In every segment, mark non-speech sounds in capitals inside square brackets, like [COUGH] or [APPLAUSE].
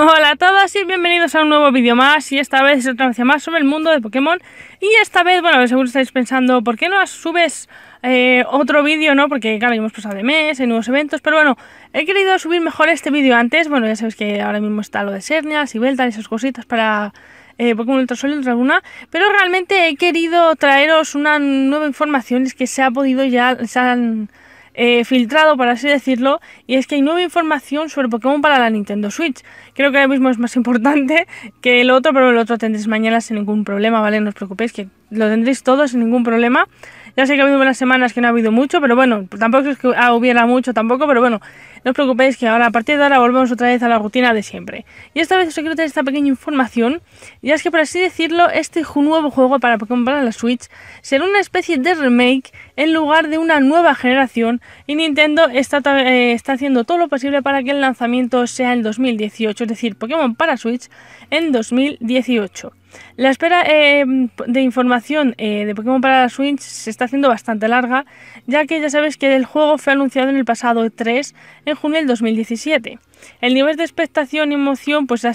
Hola a todos y bienvenidos a un nuevo vídeo más y esta vez es otra vez más sobre el mundo de Pokémon y esta vez, bueno, seguro estáis pensando ¿por qué no subes eh, otro vídeo, ¿no? Porque claro, hemos pasado de mes, hay nuevos eventos, pero bueno, he querido subir mejor este vídeo antes, bueno, ya sabéis que ahora mismo está lo de Sernia, Sibelta y esas cositas para eh, Pokémon Ultra Sol y Ultra Luna, pero realmente he querido traeros una nueva información, es que se ha podido ya, se han eh, filtrado, por así decirlo, y es que hay nueva información sobre Pokémon para la Nintendo Switch. Creo que ahora mismo es más [LAUGHS] importante que el otro, pero el otro tendréis mañana sin ningún problema, ¿vale? No os preocupéis que lo tendréis todo sin ningún problema. Ya sé que ha habido unas semanas que no ha habido mucho, pero bueno, tampoco es que ah, hubiera mucho tampoco, pero bueno, no os preocupéis que ahora a partir de ahora volvemos otra vez a la rutina de siempre. Y esta vez os quiero traer esta pequeña información, ya es que por así decirlo, este nuevo juego para Pokémon para la Switch será una especie de remake en lugar de una nueva generación y Nintendo está, eh, está haciendo todo lo posible para que el lanzamiento sea en 2018, es decir, Pokémon para Switch en 2018. La espera eh, de información eh, de Pokémon para la Switch se está haciendo bastante larga, ya que ya sabes que el juego fue anunciado en el pasado 3, en junio del 2017 el nivel de expectación y emoción pues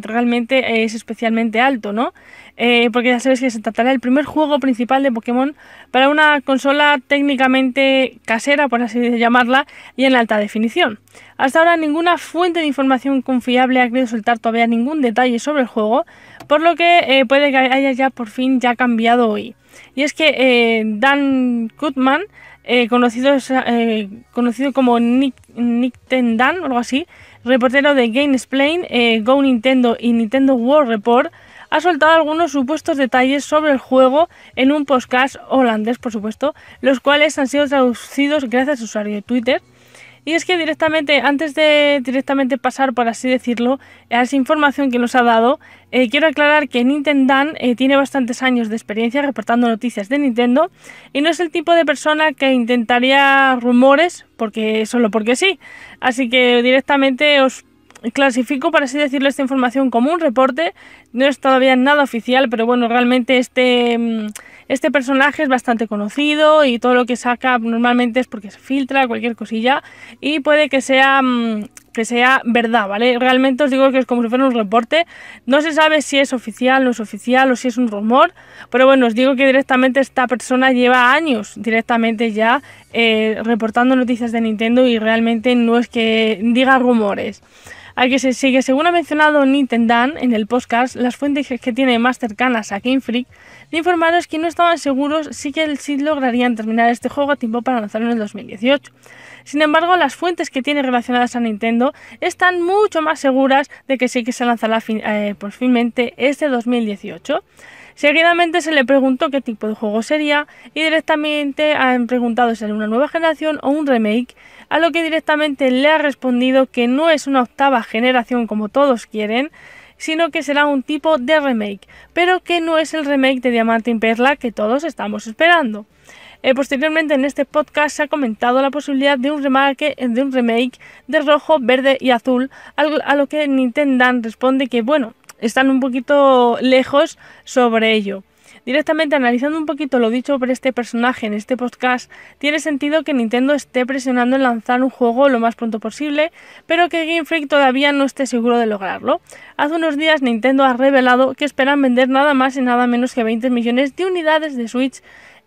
realmente eh, es especialmente alto, ¿no? Eh, porque ya sabes que se tratará del primer juego principal de Pokémon para una consola técnicamente casera, por así llamarla, y en alta definición. Hasta ahora ninguna fuente de información confiable ha querido soltar todavía ningún detalle sobre el juego, por lo que eh, puede que haya ya por fin ya cambiado hoy. Y es que Dan Goodman, conocido, conocido como Nick, Nick Ten Dan o algo así, reportero de GameSplain, eh, Go Nintendo y Nintendo World Report, ha soltado algunos supuestos detalles sobre el juego en un podcast holandés, por supuesto, los cuales han sido traducidos gracias a su usuario de Twitter. Y es que directamente, antes de directamente pasar, por así decirlo, a esa información que nos ha dado, eh, quiero aclarar que Nintendan eh, tiene bastantes años de experiencia reportando noticias de Nintendo y no es el tipo de persona que intentaría rumores porque solo porque sí. Así que directamente os clasifico, por así decirlo, esta información como un reporte. No es todavía nada oficial, pero bueno, realmente este, mm, este personaje es bastante conocido y todo lo que saca normalmente es porque se filtra cualquier cosilla y puede que sea mm, que sea verdad, ¿vale? Realmente os digo que es como si fuera un reporte. No se sabe si es oficial, no es oficial o si es un rumor, pero bueno, os digo que directamente esta persona lleva años directamente ya eh, reportando noticias de Nintendo y realmente no es que diga rumores hay que se sigue. Según ha mencionado Nintendan en el podcast, las fuentes que tiene más cercanas a Game Freak le informaron que no estaban seguros sí que sí lograrían terminar este juego a tiempo para lanzarlo en el 2018. Sin embargo, las fuentes que tiene relacionadas a Nintendo están mucho más seguras de que sí que se lanzará eh, por este 2018. Seguidamente se le preguntó qué tipo de juego sería y directamente han preguntado si era una nueva generación o un remake, a lo que directamente le ha respondido que no es una octava generación como todos quieren, sino que será un tipo de remake, pero que no es el remake de Diamante y Perla que todos estamos esperando. Eh, posteriormente en este podcast se ha comentado la posibilidad de un remake, de un remake de rojo, verde y azul, a lo que Nintendo responde que bueno, están un poquito lejos sobre ello. Directamente analizando un poquito lo dicho por este personaje en este podcast, tiene sentido que Nintendo esté presionando en lanzar un juego lo más pronto posible, pero que Game Freak todavía no esté seguro de lograrlo. Hace unos días Nintendo ha revelado que esperan vender nada más y nada menos que 20 millones de unidades de Switch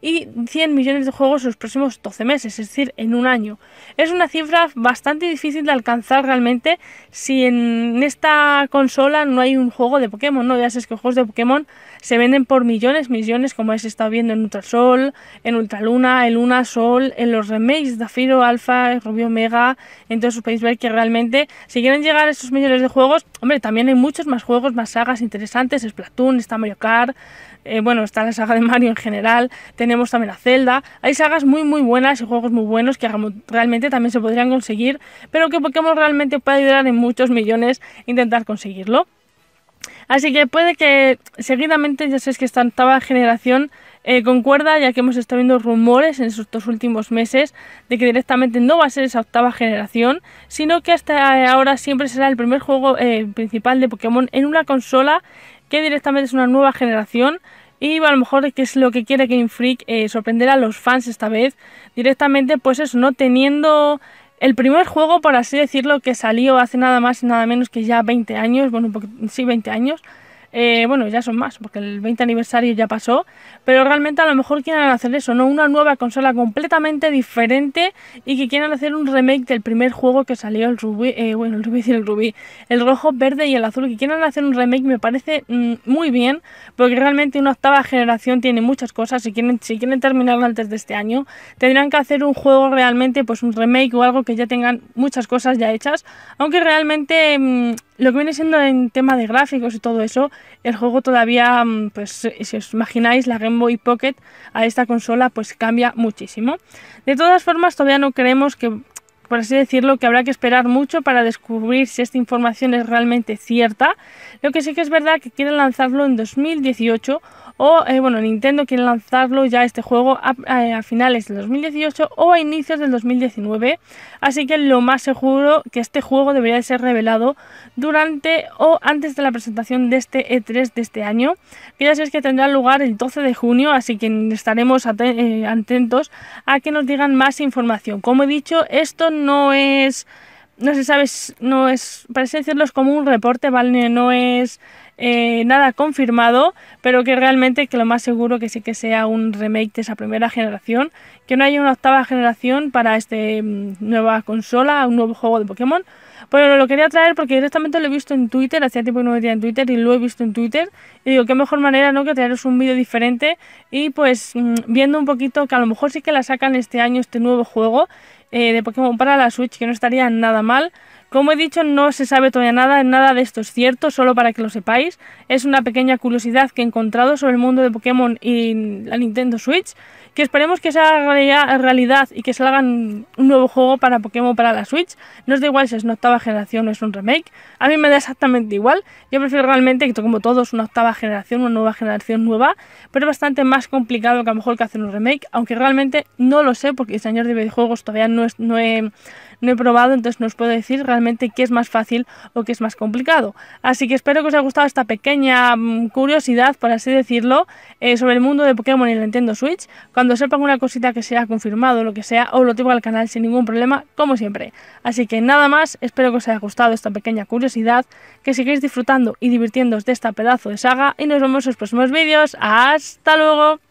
y 100 millones de juegos en los próximos 12 meses, es decir, en un año. Es una cifra bastante difícil de alcanzar realmente si en esta consola no hay un juego de Pokémon, ¿no? Ya sabes que juegos de Pokémon se venden por millones, millones, como es estado viendo en Ultrasol, en Ultraluna, en Luna Sol, en los remakes, de Dafiro, Alpha, Rubio Mega, entonces podéis ver que realmente si quieren llegar a esos millones de juegos, hombre, también hay muchos más juegos, más sagas interesantes, Splatoon, está Mario Kart, eh, bueno, está la saga de Mario en general, tenemos también a Zelda. Hay sagas muy muy buenas y juegos muy buenos que realmente también se podrían conseguir, pero que Pokémon realmente puede ayudar en muchos millones a intentar conseguirlo. Así que puede que seguidamente, ya sé que esta octava generación eh, concuerda, ya que hemos estado viendo rumores en estos últimos meses de que directamente no va a ser esa octava generación, sino que hasta ahora siempre será el primer juego eh, principal de Pokémon en una consola que directamente es una nueva generación, y a lo mejor que es lo que quiere Game Freak eh, sorprender a los fans esta vez directamente pues eso no teniendo el primer juego por así decirlo que salió hace nada más y nada menos que ya 20 años bueno sí 20 años eh, bueno, ya son más, porque el 20 aniversario ya pasó, pero realmente a lo mejor quieren hacer eso, ¿no? Una nueva consola completamente diferente y que quieran hacer un remake del primer juego que salió el rubí, eh, bueno, el rubí y [LAUGHS] el rubí, el rojo, verde y el azul, que quieran hacer un remake me parece mm, muy bien, porque realmente una octava generación tiene muchas cosas, si quieren, si quieren terminarlo antes de este año, tendrán que hacer un juego realmente, pues un remake o algo que ya tengan muchas cosas ya hechas, aunque realmente mm, lo que viene siendo en tema de gráficos y todo eso, el juego todavía, mm, pues si os imagináis la Game Boy Pocket a esta consola, pues cambia muchísimo. De todas formas, todavía no creemos que, por así decirlo, que habrá que esperar mucho para descubrir si esta información es realmente cierta. Lo que sí que es verdad que quieren lanzarlo en 2018 o eh, bueno, Nintendo quiere lanzarlo ya este juego a, finales del 2018 o a inicios del 2019, así que lo más seguro que este juego debería ser revelado durante o antes de la presentación de este E3 de este año, que ya que tendrá lugar el 12 de junio, así que estaremos eh, atentos a que nos digan más información. Como he dicho, esto no es no se sabe, no es, parece decirlo, como un reporte, ¿vale? No es eh, nada confirmado, pero que realmente que lo más seguro que sí que sea un remake de esa primera generación, que no haya una octava generación para esta mm, nueva consola, un nuevo juego de Pokémon. Pero lo quería traer porque directamente lo he visto en Twitter, hacía tiempo que no lo en Twitter y lo he visto en Twitter. Y digo, qué mejor manera, ¿no? Que traeros un vídeo diferente y pues mm, viendo un poquito que a lo mejor sí que la sacan este año este nuevo juego eh, de Pokémon para la Switch, que no estaría nada mal. Como he dicho, no se sabe todavía nada, nada de esto es cierto, solo para que lo sepáis. Es una pequeña curiosidad que he encontrado sobre el mundo de Pokémon y la Nintendo Switch, que esperemos que sea realidad y que salgan un nuevo juego para Pokémon para la Switch. No es da igual si es una octava generación o es un remake, a mí me da exactamente igual. Yo prefiero realmente, como todos, una octava generación, una nueva generación nueva, pero es bastante más complicado que a lo mejor que hacer un remake, aunque realmente no lo sé porque el señor de videojuegos todavía no, he, no he probado, entonces no os puedo decir realmente que qué es más fácil o que es más complicado. Así que espero que os haya gustado esta pequeña mm, curiosidad, por así decirlo, eh, sobre el mundo de Pokémon y el Nintendo Switch. Cuando sepan una cosita que sea confirmado, lo que sea, os lo tengo al canal sin ningún problema, como siempre. Así que nada más, espero que os haya gustado esta pequeña curiosidad, que sigáis disfrutando y divirtiéndoos de esta pedazo de saga y nos vemos en los próximos vídeos. ¡Hasta luego!